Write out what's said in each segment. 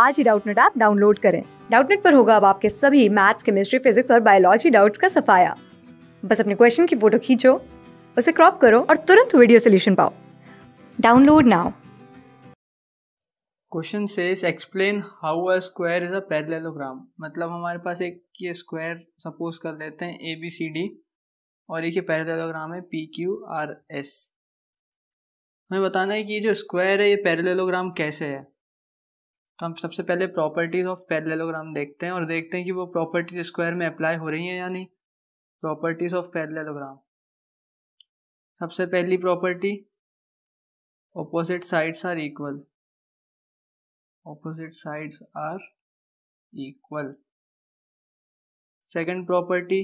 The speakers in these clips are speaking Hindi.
आज ही डाउटनेट ऐप डाउनलोड करें डाउटनेट पर होगा अब आपके सभी मैथ्स केमिस्ट्री फिजिक्स और बायोलॉजी डाउट्स का सफाया बस अपने क्वेश्चन की फोटो खींचो उसे क्रॉप करो और तुरंत वीडियो सोल्यूशन पाओ download now question says explain how a square is a parallelogram मतलब हमारे पास एक ये स्क्वायर सपोज कर लेते हैं ए बी सी डी और एक ये पैरेललोग्राम है पी क्यू आर एस हमें बताना है कि ये जो स्क्वायर है ये पैरेललोग्राम कैसे है तो हम सबसे पहले प्रॉपर्टीज ऑफ पैरेललोग्राम देखते हैं और देखते हैं कि वो प्रॉपर्टीज स्क्वायर में अप्लाई हो रही है या नहीं प्रॉपर्टीज ऑफ पैरेललोग्राम सबसे पहली property opposite sides are equal opposite sides are equal second property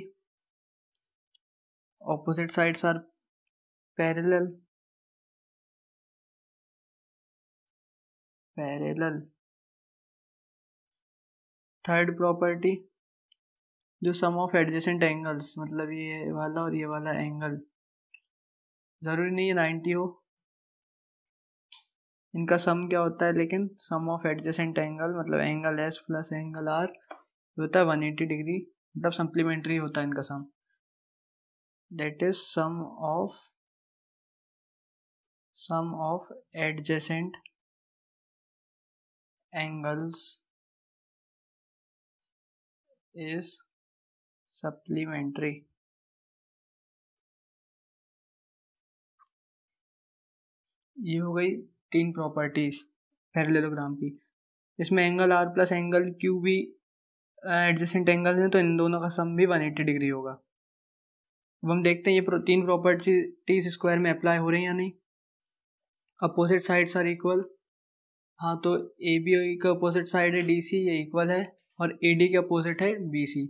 opposite sides are parallel parallel third property जो सम ऑफ एडजेसेंट एंगल्स मतलब ये वाला और ये वाला एंगल ज़रूरी नहीं है नाइन्टी हो इनका सम क्या होता है लेकिन सम ऑफ एडजेसेंट एंगल मतलब angle S plus angle R होता है वन एटी डिग्री मतलब सप्लीमेंट्री होता है इनका sum that is sum of sum of adjacent angles is supplementary. ये हो गई तीन प्रॉपर्टीज पैरेललोग्राम की इसमें angle R plus angle Q भी एडजस्टेंट एंगल हैं तो इन दोनों का सम भी 180 डिग्री होगा अब हम देखते हैं ये प्रो, तीन प्रॉपर्टीज स्क्वायर में अप्लाई हो रही हैं या नहीं अपोजिट साइड्स आर इक्वल हाँ तो ए बी का अपोजिट साइड है डी सी ये इक्वल है और ए डी के अपोजिट है बी सी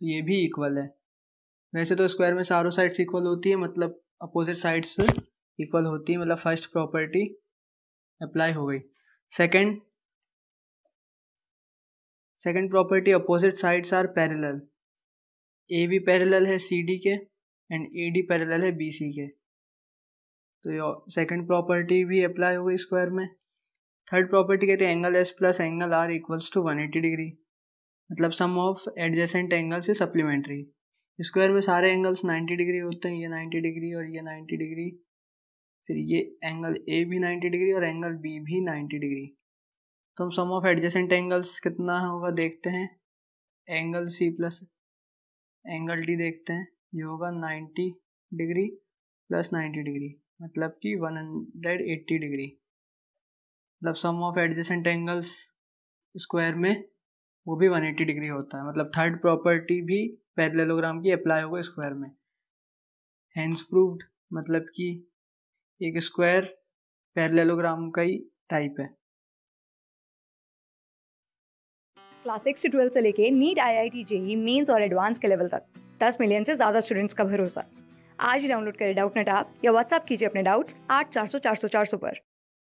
तो ये भी इक्वल है वैसे तो स्क्वायर में चारों साइड्स इक्वल होती है मतलब अपोजिट साइड्स इक्वल होती है मतलब फर्स्ट प्रॉपर्टी अप्लाई हो गई second second property opposite sides are parallel A भी पैरेलल है सी डी के एंड ए डी पैरेलल है बी सी के तो ये प्रॉपर्टी भी अप्लाई हो गई स्क्वायर में थर्ड प्रॉपर्टी कहते हैं angle S plus angle R equals to one eighty degree मतलब sum of adjacent angles is supplementary square में सारे एंगल्स 90 डिग्री होते हैं ये 90 डिग्री और ये 90 डिग्री फिर ये एंगल ए भी 90 डिग्री और एंगल बी भी 90 डिग्री तो हम सम ऑफ एडजेसेंट एंगल्स कितना होगा देखते हैं angle C plus angle D देखते हैं ये होगा 90 डिग्री प्लस 90 डिग्री मतलब कि 180 डिग्री मतलब sum of adjacent angles square में वो भी 180 डिग्री होता है मतलब थर्ड प्रॉपर्टी भी पैरेललोग्राम की अप्लाई होगा स्क्वायर में हैंड्स प्रूव्ड मतलब कि एक स्क्वायर पैरेललोग्राम का ही टाइप है क्लास सिक्स से ट्वेल्थ से लेके NEET I I T JEE Mains और एडवांस के लेवल तक दस मिलियन से ज़्यादा स्टूडेंट्स का भरोसा आज ही डाउनलोड करें डाउट नेट आप या व्हाट्सएप कीजिए अपने डाउट्स आठ चार सौ चार सौ चार सौ पर